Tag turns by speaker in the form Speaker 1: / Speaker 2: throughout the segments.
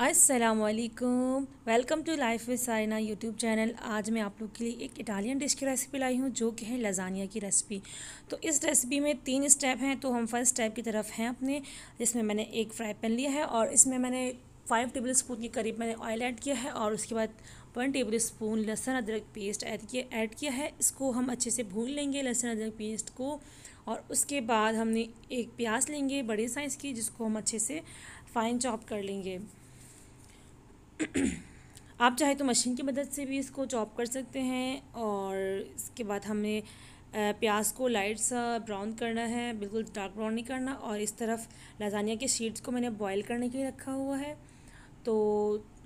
Speaker 1: असलकुम welcome to life with Sarina YouTube channel आज मैं आप लोग के लिए एक इटालियन डिश की रेसिपी लाई हूँ जो कि है लजानिया की रेसिपी तो इस रेसिपी में तीन स्टेप हैं तो हम फर्स्ट स्टेप की तरफ हैं अपने जिसमें मैंने एक फ्राई पैन लिया है और इसमें मैंने फाइव टेबल स्पून के करीब मैंने ऑयल ऐड किया है और उसके बाद वन टेबल स्पून लहसुन अदरक पेस्ट ऐड किया ऐड किया है इसको हम अच्छे से भून लेंगे लहसुन अदरक पेस्ट को और उसके बाद हमने एक प्याज लेंगे बड़े साइज़ की जिसको हम अच्छे से फाइन चॉप कर लेंगे आप चाहे तो मशीन की मदद से भी इसको चॉप कर सकते हैं और इसके बाद हमने प्याज को लाइट सा ब्राउन करना है बिल्कुल डार्क ब्राउन नहीं करना और इस तरफ लजानिया के शीट्स को मैंने बॉईल करने के लिए रखा हुआ है तो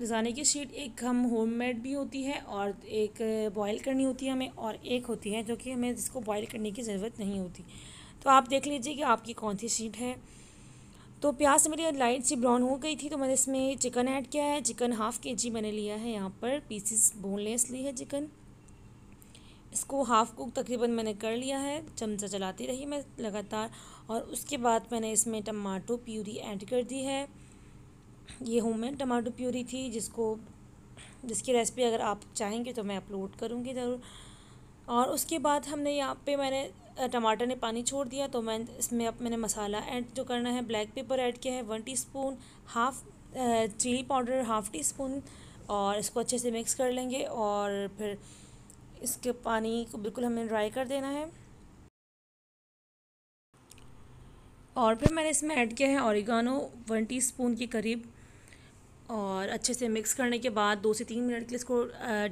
Speaker 1: लजानिया की शीट एक हम होम मेड भी होती है और एक बॉईल करनी होती है हमें और एक होती है जो कि हमें जिसको बॉईल करने की ज़रूरत नहीं होती तो आप देख लीजिए कि आपकी कौन सी शीट है तो प्याज मेरी लाइट सी ब्राउन हो गई थी तो मैंने इसमें चिकन ऐड किया है चिकन हाफ़ के जी मैंने लिया है यहाँ पर पीसीस बोनलेस ली है चिकन इसको हाफ़ कुक तकरीबन मैंने कर लिया है चमचा चलाती रही मैं लगातार और उसके बाद मैंने इसमें टमाटो प्यूरी ऐड कर दी है ये होममेड टमाटो प्यूरी थी जिसको जिसकी रेसिपी अगर आप चाहेंगे तो मैं अपलोड करूँगी ज़रूर और उसके बाद हमने यहाँ पे मैंने टमाटर ने पानी छोड़ दिया तो मैं इसमें अब मैंने मसाला ऐड जो करना है ब्लैक पेपर ऐड किया है one teaspoon half chilli powder half teaspoon और इसको अच्छे से मिक्स कर लेंगे और फिर इसके पानी को बिल्कुल हमें ड्राई कर देना है और फिर मैंने इसमें ऐड किया है औरिगानो वन टी स्पून के करीब और अच्छे से मिक्स करने के बाद दो से तीन मिनट के लिए इसको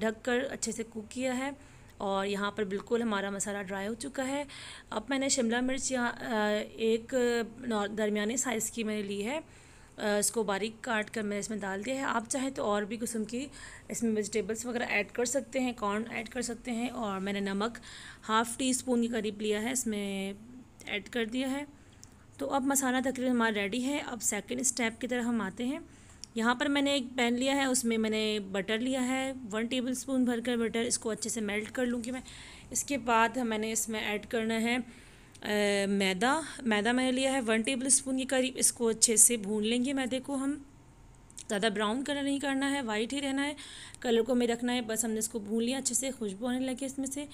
Speaker 1: ढक कर अच्छे से कुक किया है और यहाँ पर बिल्कुल हमारा मसाला ड्राई हो चुका है अब मैंने शिमला मिर्च यहाँ एक दरमिया साइज़ की मैंने ली है इसको बारीक काट कर मैंने इसमें डाल दिया है आप चाहें तो और भी किस्म की इसमें वेजिटेबल्स वगैरह ऐड कर सकते हैं कॉर्न ऐड कर सकते हैं और मैंने नमक हाफ़ टी स्पून के करीब लिया है इसमें ऐड कर दिया है तो अब मसाला तकरीबन हमारा रेडी है अब सेकंड स्टेप की तरह हम आते हैं यहाँ पर मैंने एक पैन लिया है उसमें मैंने बटर लिया है वन टेबल स्पून भर कर बटर इसको अच्छे से मेल्ट कर लूँगी मैं इसके बाद मैंने इसमें ऐड करना है आ, मैदा मैदा मैंने लिया है वन टेबल स्पून के करीब इसको अच्छे से भून लेंगे मैदे को हम ज़्यादा ब्राउन कलर नहीं करना है वाइट ही रहना है कलर को हमें रखना है बस हमने इसको भून लिया अच्छे से खुशबू आने लगी इसमें से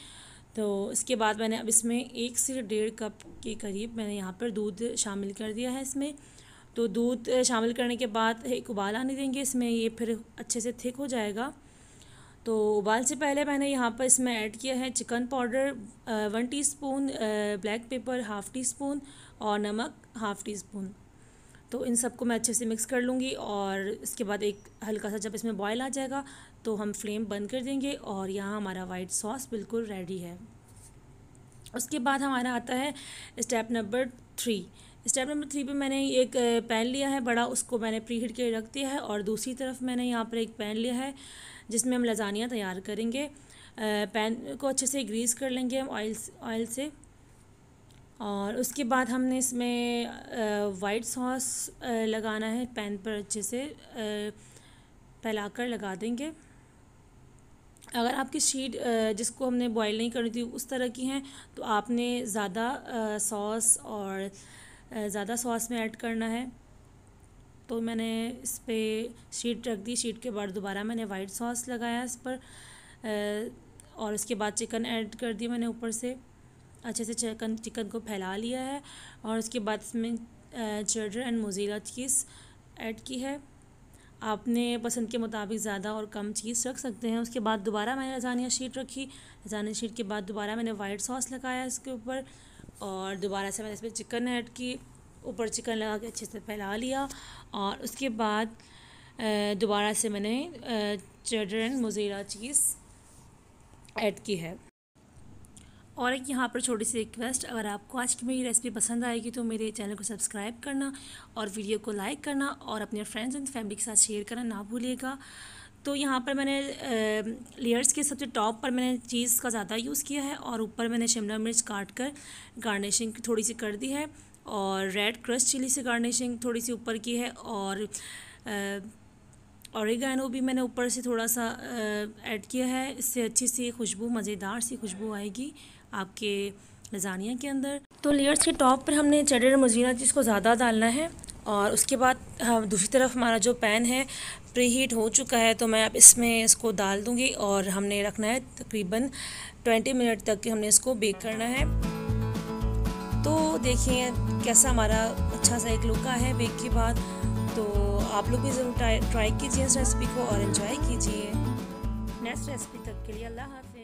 Speaker 1: तो इसके बाद मैंने अब इसमें एक से डेढ़ कप के करीब मैंने यहाँ पर दूध शामिल कर दिया है इसमें तो दूध शामिल करने के बाद एक उबाल आने देंगे इसमें ये फिर अच्छे से थिक हो जाएगा तो उबाल से पहले मैंने यहाँ पर इसमें ऐड किया है chicken powder one teaspoon black pepper half teaspoon और नमक हाफ़ टी स्पून तो इन सबको मैं अच्छे से मिक्स कर लूँगी और इसके बाद एक हल्का सा जब इसमें बॉयल आ जाएगा तो हम फ्लेम बंद कर देंगे और यहाँ हमारा वाइट सॉस बिल्कुल रेडी है उसके बाद हमारा आता है step number three step number three पे मैंने एक पैन लिया है बड़ा उसको मैंने प्री हीट के रख दिया है और दूसरी तरफ मैंने यहाँ पर एक पैन लिया है जिसमें हम लजानिया तैयार करेंगे पैन को अच्छे से ग्रीस कर लेंगे हम ऑयल ऑयल से और उसके बाद हमने इसमें वाइट सॉस लगाना है पैन पर अच्छे से फैला कर लगा देंगे अगर आपकी शीट जिसको हमने बॉईल नहीं करनी थी उस तरह की हैं तो आपने ज़्यादा सॉस और ज़्यादा सॉस में ऐड करना है तो मैंने इस पर शीट रख दी शीट के बाद दोबारा मैंने वाइट सॉस लगाया इस पर और इसके बाद चिकन ऐड कर दिया मैंने ऊपर से अच्छे से चिकन चिकन को फैला लिया है और उसके बाद इसमें चर्डर एंड मोजीला चीज़ ऐड की है आपने पसंद के मुताबिक ज़्यादा और कम चीज़ रख सकते हैं उसके बाद दोबारा मैंने रजानिया शीट रखी रजानिया शीट के बाद दोबारा मैंने वाइट सॉस लगाया इसके ऊपर और दोबारा से मैंने इसमें चिकन ऐड की ऊपर चिकन लगा के अच्छे से फैला लिया और उसके बाद दोबारा से मैंने cheddar and mozzarella cheese add की है और एक यहाँ पर छोटी सी रिक्वेस्ट अगर आपको आज की मेरी रेसिपी पसंद आएगी तो मेरे चैनल को सब्सक्राइब करना और वीडियो को लाइक करना और अपने फ्रेंड्स एंड फैमिली के साथ शेयर करना ना भूलिएगा तो यहाँ पर मैंने लेयर्स के सबसे टॉप पर मैंने चीज़ का ज़्यादा यूज़ किया है और ऊपर मैंने शिमला मिर्च काट कर गार्निशिंग थोड़ी सी कर दी है और रेड क्रश चिली से गार्निशिंग थोड़ी सी ऊपर की है और औरगानो भी मैंने ऊपर से थोड़ा सा ऐड किया है इससे अच्छी सी खुशबू मज़ेदार सी खुशबू आएगी आपके लजानिया के अंदर तो लेयर्स के टॉप पर हमने चेडर मजीना जिसको ज़्यादा डालना है और उसके बाद हम हाँ, दूसरी तरफ हमारा जो पैन है प्री हीट हो चुका है तो मैं अब इसमें इसको डाल दूँगी और हमने रखना है तकरीबन ट्वेंटी मिनट तक कि हमने इसको बेक करना है तो देखिए कैसा हमारा अच्छा सा एक लुक आया है बेक के बाद तो आप लोग भी ज़रूर ट्राई कीजिए इस रेसिपी को और इन्जॉय कीजिए नेक्स्ट रेसिपी तक के लिए अल्लाह हाफि